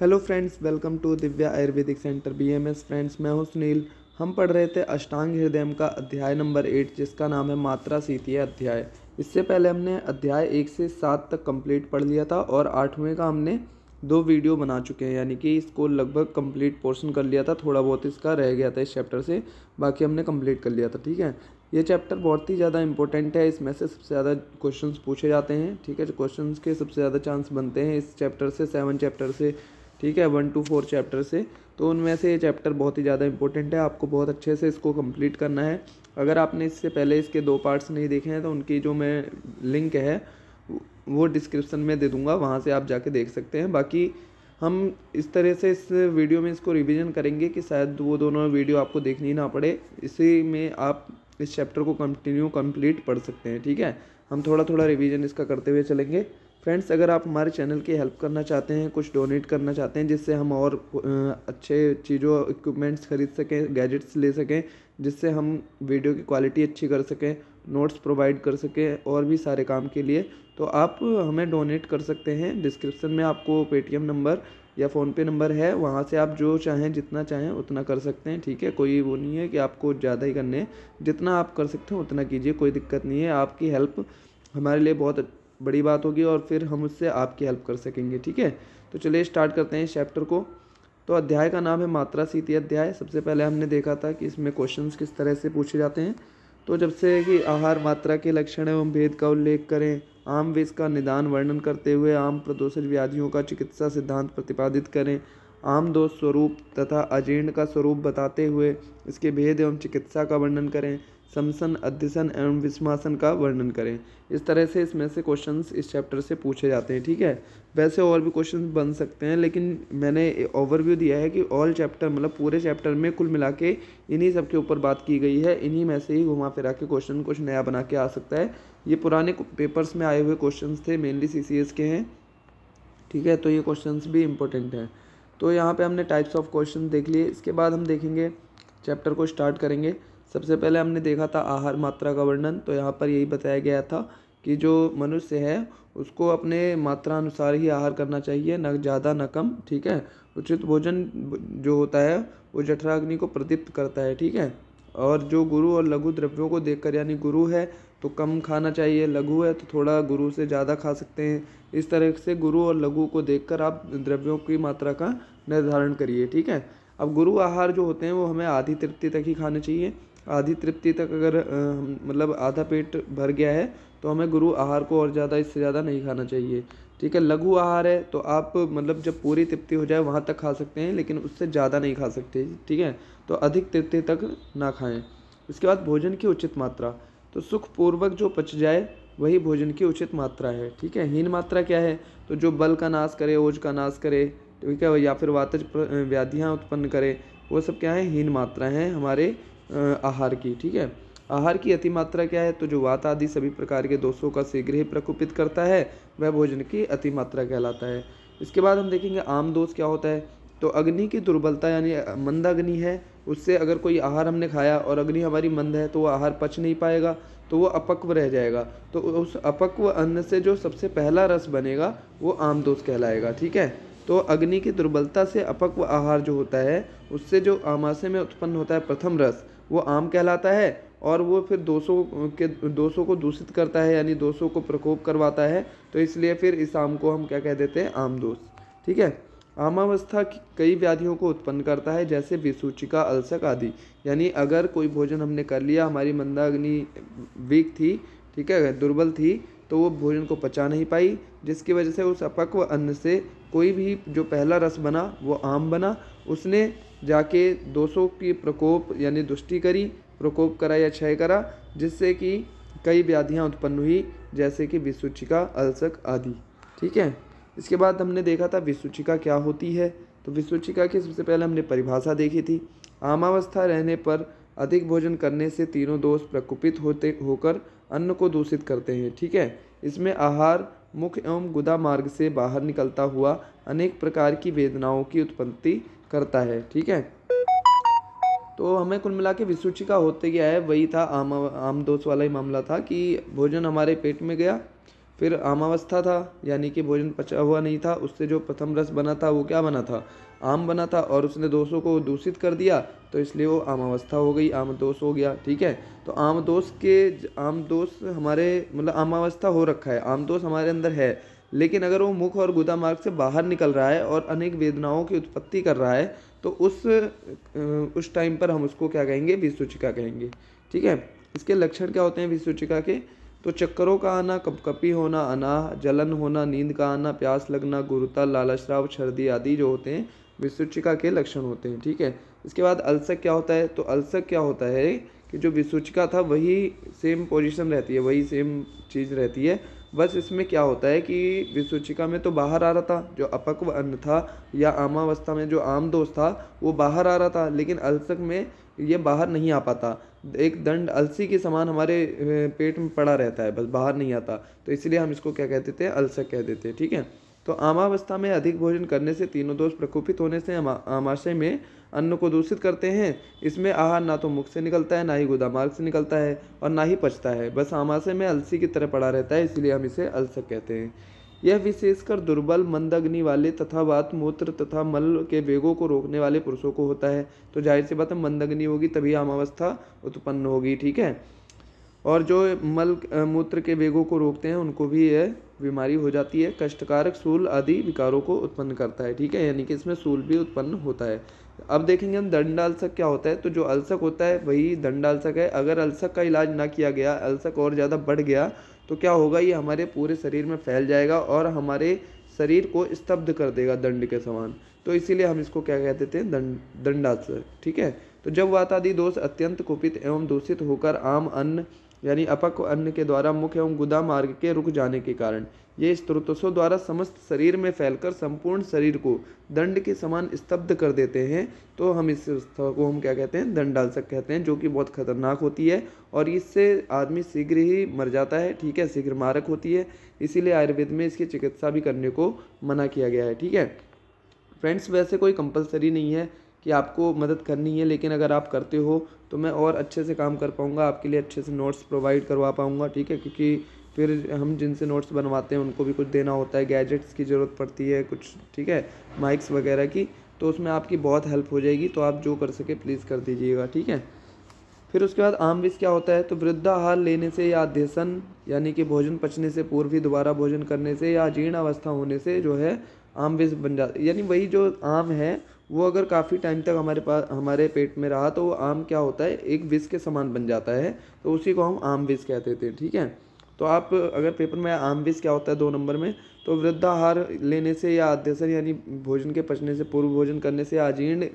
hello friends welcome to Divya Ayurvedic centre BMS friends मैं हूं सुनील हम पढ़ रहे थे अष्टांग हृदय का अध्याय नंबर एट जिसका नाम है मात्रा सीतीय अध्याय इससे पहले हमने अध्याय एक से सात तक कंप्लीट पढ़ लिया था और आठवें का हमने दो वीडियो बना चुके हैं यानी कि इसको लगभग कंप्लीट पोर्शन कर लिया था थोड़ा बहुत इसका रह गया था इस चैप्टर से बाकी हमने कंप्लीट कर लिया था ठीक है ये चैप्टर बहुत ही ज़्यादा इंपॉर्टेंट है इसमें से सबसे ज़्यादा क्वेश्चंस पूछे जाते हैं ठीक है क्वेश्चंस के सबसे ज़्यादा चांस बनते हैं इस चैप्टर से सेवन चैप्टर से ठीक है वन टू फोर चैप्टर से तो उनमें से ये चैप्टर बहुत ही ज़्यादा इंपॉर्टेंट है आपको बहुत अच्छे से इसको कंप्लीट करना है अगर आपने इससे पहले इसके दो पार्ट्स नहीं देखे हैं तो उनकी जो मैं लिंक है वो डिस्क्रिप्सन में दे दूँगा वहाँ से आप जाके देख सकते हैं बाकी हम इस तरह से इस वीडियो में इसको रिवीजन करेंगे कि शायद वो दोनों वीडियो आपको देखनी ना पड़े इसी में आप इस चैप्टर को कंटिन्यू कंप्लीट पढ़ सकते हैं ठीक है हम थोड़ा थोड़ा रिवीजन इसका करते हुए चलेंगे फ्रेंड्स अगर आप हमारे चैनल की हेल्प करना चाहते हैं कुछ डोनेट करना चाहते हैं जिससे हम और अच्छे चीज़ों इक्विपमेंट्स ख़रीद सकें गैजेट्स ले सकें जिससे हम वीडियो की क्वालिटी अच्छी कर सकें नोट्स प्रोवाइड कर सकें और भी सारे काम के लिए तो आप हमें डोनेट कर सकते हैं डिस्क्रिप्सन में आपको पेटीएम नंबर या फ़ोनपे नंबर है वहाँ से आप जो चाहें जितना चाहें उतना कर सकते हैं ठीक है कोई वो नहीं है कि आपको ज़्यादा ही करने जितना आप कर सकते हैं उतना कीजिए कोई दिक्कत नहीं है आपकी हेल्प हमारे लिए बहुत बड़ी बात होगी और फिर हम उससे आपकी हेल्प कर सकेंगे ठीक है तो चलिए स्टार्ट करते हैं इस चैप्टर को तो अध्याय का नाम है मात्रा सीति अध्याय सबसे पहले हमने देखा था कि इसमें क्वेश्चंस किस तरह से पूछे जाते हैं तो जब से कि आहार मात्रा के लक्षण एवं भेद का उल्लेख करें आम विष का निदान वर्णन करते हुए आम प्रदूषित व्याधियों का चिकित्सा सिद्धांत प्रतिपादित करें आम दोष स्वरूप तथा अजीर्ण का स्वरूप बताते हुए इसके भेद एवं चिकित्सा का वर्णन करें समसन अध्यसन एवं विस्मासन का वर्णन करें इस तरह से इसमें से क्वेश्चंस इस चैप्टर से पूछे जाते हैं ठीक है वैसे और भी क्वेश्चन बन सकते हैं लेकिन मैंने ओवरव्यू दिया है कि ऑल चैप्टर मतलब पूरे चैप्टर में कुल मिला के इन्हीं सब के ऊपर बात की गई है इन्हीं में से ही घुमा फिरा के क्वेश्चन कुछ नया बना के आ सकता है ये पुराने पेपर्स में आए हुए क्वेश्चन थे मेनली सी के हैं ठीक है तो ये क्वेश्चन भी इंपॉर्टेंट हैं तो यहाँ पर हमने टाइप्स ऑफ क्वेश्चन देख लिए इसके बाद हम देखेंगे चैप्टर को स्टार्ट करेंगे सबसे पहले हमने देखा था आहार मात्रा का वर्णन तो यहाँ पर यही बताया गया था कि जो मनुष्य है उसको अपने मात्रा अनुसार ही आहार करना चाहिए न ज़्यादा न कम ठीक है उचित भोजन जो होता है वो जठराग्नि को प्रदीप्त करता है ठीक है और जो गुरु और लघु द्रव्यों को देखकर यानी गुरु है तो कम खाना चाहिए लघु है तो थोड़ा गुरु से ज़्यादा खा सकते हैं इस तरह से गुरु और लघु को देखकर आप द्रव्यों की मात्रा का निर्धारण करिए ठीक है अब गुरु आहार जो होते हैं वो हमें आधी तृप्ति तक ही खाने चाहिए आधी तृप्ति तक अगर मतलब आधा पेट भर गया है तो हमें गुरु आहार को और ज़्यादा इससे ज़्यादा नहीं खाना चाहिए ठीक है लघु आहार है तो आप मतलब जब पूरी तृप्ति हो जाए वहाँ तक खा सकते हैं लेकिन उससे ज़्यादा नहीं खा सकते ठीक है तो अधिक तृप्ति तक ना खाएं इसके बाद भोजन की उचित मात्रा तो सुखपूर्वक जो पच जाए वही भोजन की उचित मात्रा है ठीक है हीन मात्रा क्या है तो जो बल का नाश करे ओज का नाश करे ठीक है या फिर वातज व्याधियाँ उत्पन्न करे वो सब क्या है हीन मात्रा है हमारे आहार की ठीक है आहार की अति मात्रा क्या है तो जो वात आदि सभी प्रकार के दोषों का शीघ्र ही प्रकोपित करता है वह भोजन की अति मात्रा कहलाता है इसके बाद हम देखेंगे आम दोष क्या होता है तो अग्नि की दुर्बलता यानी मंद अग्नि है उससे अगर कोई आहार हमने खाया और अग्नि हमारी मंद है तो वह आहार पच नहीं पाएगा तो वो अपक्व रह जाएगा तो उस अपक्व अन्न से जो सबसे पहला रस बनेगा वो आम दोष कहलाएगा ठीक है तो अग्नि की दुर्बलता से अपक्व आहार जो होता है उससे जो आमाशय में उत्पन्न होता है प्रथम रस वो आम कहलाता है और वो फिर दोषों के दोषों को दूषित करता है यानी दोषों को प्रकोप करवाता है तो इसलिए फिर इस आम को हम क्या कह देते हैं आम दोष ठीक है आमावस्था कई व्याधियों को उत्पन्न करता है जैसे विसूचिका अलसक आदि यानी अगर कोई भोजन हमने कर लिया हमारी मंदाग्नि वीक थी ठीक है दुर्बल थी तो वो भोजन को पचा नहीं पाई जिसकी वजह से उस अपक्व अन्न से कोई भी जो पहला रस बना वो आम बना उसने जाके दोषों की प्रकोप यानी दुष्टि करी प्रकोप करा या क्षय करा जिससे कि कई व्याधियाँ उत्पन्न हुई जैसे कि विसूचिका अलसक आदि ठीक है इसके बाद हमने देखा था विसूचिका क्या होती है तो विसूचिका की सबसे पहले हमने परिभाषा देखी थी आमावस्था रहने पर अधिक भोजन करने से तीनों दोष प्रकोपित होते होकर अन्न को दूषित करते हैं ठीक है इसमें आहार मुख एवं गुदा मार्ग से बाहर निकलता हुआ अनेक प्रकार की वेदनाओं की उत्पत्ति करता है ठीक है तो हमें कुल मिला के विसूचिका होते गया है वही था आम आम दोष वाला ही मामला था कि भोजन हमारे पेट में गया फिर आमावस्था था यानी कि भोजन पचा हुआ नहीं था उससे जो प्रथम रस बना था वो क्या बना था आम बना था और उसने दोषों को दूषित कर दिया तो इसलिए वो आमावस्था हो गई आम दोष हो गया ठीक है तो आम दोष के आम दोष हमारे मतलब आमावस्था हो रखा है आम दोष हमारे अंदर है लेकिन अगर वो मुख और गुदा मार्ग से बाहर निकल रहा है और अनेक वेदनाओं की उत्पत्ति कर रहा है तो उस उस टाइम पर हम उसको क्या कहेंगे विसूचिका कहेंगे ठीक है इसके लक्षण क्या होते हैं विसूचिका के तो चक्करों का आना कपकपी होना अना जलन होना नींद का आना प्यास लगना गुरुता लालाश्राव सर्दी आदि जो होते हैं विसूचिका के लक्षण होते हैं ठीक है इसके बाद अल्सक क्या होता है तो अल्सक क्या होता है कि जो विसूचिका था वही सेम पोजीशन रहती है वही सेम चीज़ रहती है बस इसमें क्या होता है कि विसूचिका में तो बाहर आ रहा था जो अपक्व अन्न था या आमावस्था में जो आम दोष था वो बाहर आ रहा था लेकिन अल्सक में ये बाहर नहीं आ पाता एक दंड अलसी के समान हमारे पेट में पड़ा रहता है बस बाहर नहीं आता तो इसलिए हम इसको क्या कह देते हैं अल्सक कह देते हैं ठीक है तो आमावस्था में अधिक भोजन करने से तीनों दोष प्रकोपित होने से आमाशय में अन्न को दूषित करते हैं इसमें आहार ना तो मुख से निकलता है ना ही गुदा मार्ग से निकलता है और ना ही पचता है बस आमाशय में अलसी की तरह पड़ा रहता है इसलिए हम इसे अलसक कहते हैं यह विशेषकर दुर्बल मंदग्नि वाले तथा वात मूत्र तथा मल के वेगों को रोकने वाले पुरुषों को होता है तो जाहिर सी बात है मंदग्नि होगी तभी अमावस्था उत्पन्न होगी ठीक है और जो मल मूत्र के वेगों को रोकते हैं उनको भी यह बीमारी हो जाती है कष्टकारक सूल आदि विकारों को उत्पन्न करता है ठीक है यानी कि इसमें सूल भी उत्पन्न होता है अब देखेंगे हम दंड अल्सक क्या होता है तो जो अल्सक होता है वही दंड अल्सक है अगर अल्सक का इलाज ना किया गया अल्सक और ज़्यादा बढ़ गया तो क्या होगा ये हमारे पूरे शरीर में फैल जाएगा और हमारे शरीर को स्तब्ध कर देगा दंड के समान तो इसीलिए हम इसको क्या कहते थे दंड दंडालसक ठीक है तो जब वातादि दोष अत्यंत कुपित एवं दूषित होकर आम अन्न यानी अपक अन्न के द्वारा मुख्य एवं गुदा मार्ग के रुक जाने के कारण ये स्त्रोतसों द्वारा समस्त शरीर में फैलकर संपूर्ण शरीर को दंड के समान स्तब्ध कर देते हैं तो हम इस अवस्था को हम क्या कहते हैं दंडालसक कहते हैं जो कि बहुत खतरनाक होती है और इससे आदमी शीघ्र ही मर जाता है ठीक है शीघ्र मारक होती है इसीलिए आयुर्वेद में इसकी चिकित्सा भी करने को मना किया गया है ठीक है फ्रेंड्स वैसे कोई कंपलसरी नहीं है कि आपको मदद करनी है लेकिन अगर आप करते हो तो मैं और अच्छे से काम कर पाऊँगा आपके लिए अच्छे से नोट्स प्रोवाइड करवा पाऊँगा ठीक है क्योंकि फिर हम जिनसे नोट्स बनवाते हैं उनको भी कुछ देना होता है गैजेट्स की ज़रूरत पड़ती है कुछ ठीक है माइक्स वगैरह की तो उसमें आपकी बहुत हेल्प हो जाएगी तो आप जो कर सके प्लीज़ कर दीजिएगा ठीक है फिर उसके बाद आम विष क्या होता है तो वृद्धाहार लेने से या अध्यसन यानी कि भोजन पचने से पूर्व ही दोबारा भोजन करने से या जीर्ण अवस्था होने से जो है आम विष बन जाता यानी वही जो आम है वो अगर काफ़ी टाइम तक हमारे पास हमारे पेट में रहा तो वो आम क्या होता है एक विष के समान बन जाता है तो उसी को हम आम विष कहते थे ठीक है तो आप अगर पेपर में आम विष क्या होता है दो नंबर में तो वृद्धाहार लेने से या अध्यसन यानी भोजन के पचने से पूर्व भोजन करने से आजीर्ण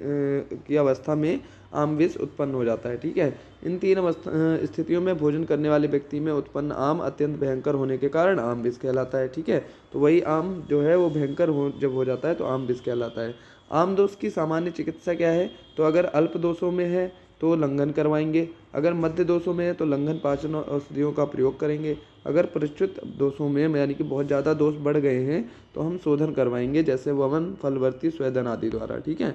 की अवस्था में आम विष उत्पन्न हो जाता है ठीक है इन तीन अवस्था स्थितियों में भोजन करने वाले व्यक्ति में उत्पन्न आम अत्यंत भयंकर होने के कारण आम विष कहलाता है ठीक है तो वही आम जो है वो भयंकर हो जब हो जाता है तो आम विष कहलाता है आम दोष की सामान्य चिकित्सा क्या है तो अगर अल्प दोषों में है तो लंघन करवाएंगे अगर मध्य दोषों में है तो लंघन पाचन औषधियों का प्रयोग करेंगे अगर परिचित दोषों में यानी कि बहुत ज़्यादा दोष बढ़ गए हैं तो हम शोधन करवाएंगे जैसे वमन फलवर्ती स्वेदन आदि द्वारा ठीक है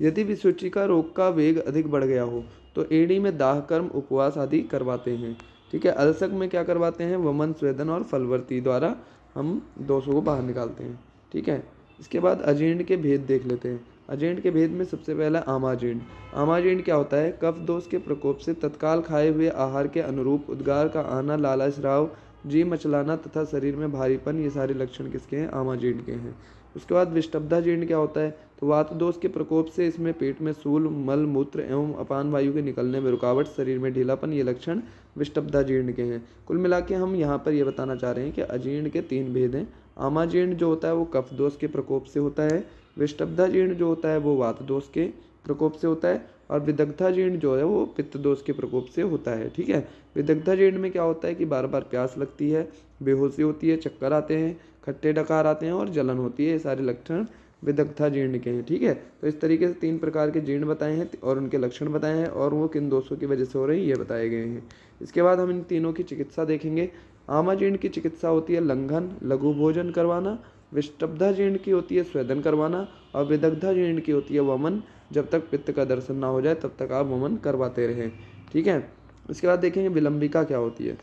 यदि विशुचिका रोग का वेग अधिक बढ़ गया हो तो एड़ी में दाह कर्म उपवास आदि करवाते हैं ठीक है अलसक में क्या करवाते हैं वमन स्वेदन और फलवर्ती द्वारा हम दोषों को बाहर निकालते हैं ठीक है इसके बाद अजेंड के भेद देख लेते हैं अजेंड के भेद में सबसे पहला आमाजेंड आमाजेंड क्या होता है कफ दोष के प्रकोप से तत्काल खाए हुए आहार के अनुरूप उद्गार का आना लाला श्राव जी मचलाना तथा शरीर में भारीपन ये सारे लक्षण किसके हैं आमाजेंड के हैं उसके बाद विष्टब्धा जीर्ण क्या होता है तो वात दोष के प्रकोप से इसमें पेट में सूल मल मूत्र एवं अपान वायु के निकलने में रुकावट शरीर में ढीलापन ये लक्षण विष्टब्धा जीर्ण के हैं कुल मिला के हम यहाँ पर ये बताना चाह रहे हैं कि अजीर्ण के तीन भेद हैं आमाजीर्ण जो होता है वो कफ दोष के प्रकोप से होता है जीर्ण जो होता है वो वात दोष के प्रकोप से होता है और विदग्धा जीर्ण जो है वो पित्त दोष के प्रकोप से होता है ठीक है विदग्धा जीर्ण में क्या होता है कि बार बार प्यास लगती है बेहोशी होती है चक्कर आते हैं खट्टे डकार आते हैं और जलन होती है ये सारे लक्षण विदग्धा जीर्ण के हैं ठीक है तो इस तरीके से तीन प्रकार के जीर्ण बताए हैं और उनके लक्षण बताए हैं और वो किन दोषों की वजह से हो रहे हैं ये बताए गए हैं इसके बाद हम इन तीनों की चिकित्सा देखेंगे आमाजीर्ण की चिकित्सा होती है लंघन लघु भोजन करवाना विष्टब्धा जीर्ण की होती है स्वेदन करवाना और विदग्धा जीर्ण की होती है वमन जब तक पित्त का दर्शन ना हो जाए तब तक आप वमन करवाते रहें ठीक है इसके बाद देखेंगे विलंबिका क्या होती है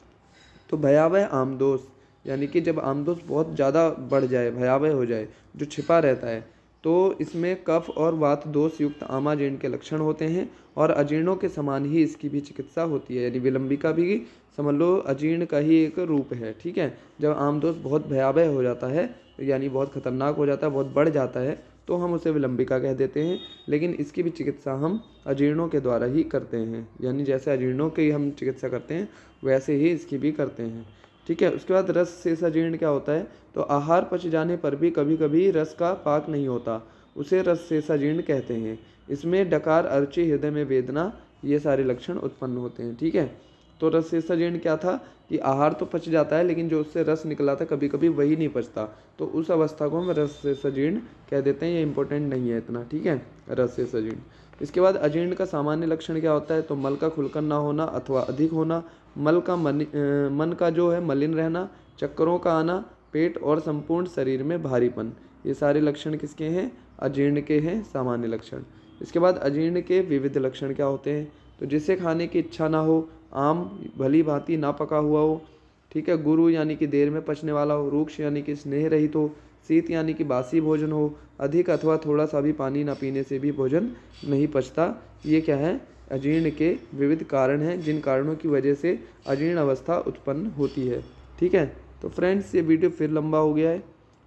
तो भयावह आमदोष यानी कि जब आमदोष बहुत ज़्यादा बढ़ जाए भयावह हो जाए जो छिपा रहता है तो इसमें कफ और वात दोष युक्त आमाजीर्ण के लक्षण होते हैं और अजीर्णों के समान ही इसकी भी चिकित्सा होती है यानी विलंबिका भी समझ लो अजीर्ण का ही एक रूप है ठीक है जब आम दोष बहुत भयावह हो जाता है यानी बहुत खतरनाक हो जाता है बहुत बढ़ जाता है तो हम उसे विलंबिका कह देते हैं लेकिन इसकी भी चिकित्सा हम अजीर्णों के द्वारा ही करते हैं यानी जैसे अजीर्णों की हम चिकित्सा करते हैं वैसे ही इसकी भी करते हैं ठीक है उसके बाद रस से सजीर्ण क्या होता है तो आहार पच जाने पर भी कभी कभी रस का पाक नहीं होता उसे रस से सजीर्ण कहते हैं इसमें डकार अर्ची हृदय में वेदना ये सारे लक्षण उत्पन्न होते हैं ठीक है तो रस से सजीर्ण क्या था कि आहार तो पच जाता है लेकिन जो उससे रस निकला था कभी कभी वही नहीं पचता तो उस अवस्था को हम रस से सजीर्ण कह देते हैं ये इंपॉर्टेंट नहीं है इतना ठीक है रस से सजीर्ण इसके बाद अजीर्ण का सामान्य लक्षण क्या होता है तो मल का खुलकर ना होना अथवा अधिक होना मल का मन मन का जो है मलिन रहना चक्करों का आना पेट और संपूर्ण शरीर में भारीपन ये सारे लक्षण किसके हैं अजीर्ण के हैं सामान्य लक्षण इसके बाद अजीर्ण के विविध लक्षण क्या होते हैं तो जिसे खाने की इच्छा ना हो आम भली भांति ना पका हुआ हो ठीक है गुरु यानी कि देर में पचने वाला हो रूक्ष यानी कि स्नेह रहित हो शीत यानी कि बासी भोजन हो अधिक अथवा थोड़ा सा भी पानी ना पीने से भी भोजन नहीं पचता ये क्या है अजीर्ण के विविध कारण हैं जिन कारणों की वजह से अजीर्ण अवस्था उत्पन्न होती है ठीक है तो फ्रेंड्स ये वीडियो फिर लंबा हो गया है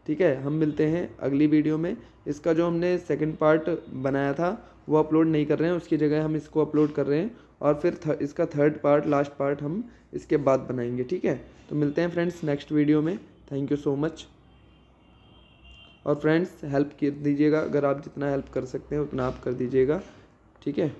ठीक है हम मिलते हैं अगली वीडियो में इसका जो हमने सेकंड पार्ट बनाया था वो अपलोड नहीं कर रहे हैं उसकी जगह हम इसको अपलोड कर रहे हैं और फिर थ, इसका थर्ड पार्ट लास्ट पार्ट हम इसके बाद बनाएंगे ठीक है तो मिलते हैं फ्रेंड्स नेक्स्ट वीडियो में थैंक यू सो मच और फ्रेंड्स हेल्प कर दीजिएगा अगर आप जितना हेल्प कर सकते हैं उतना आप कर दीजिएगा ठीक है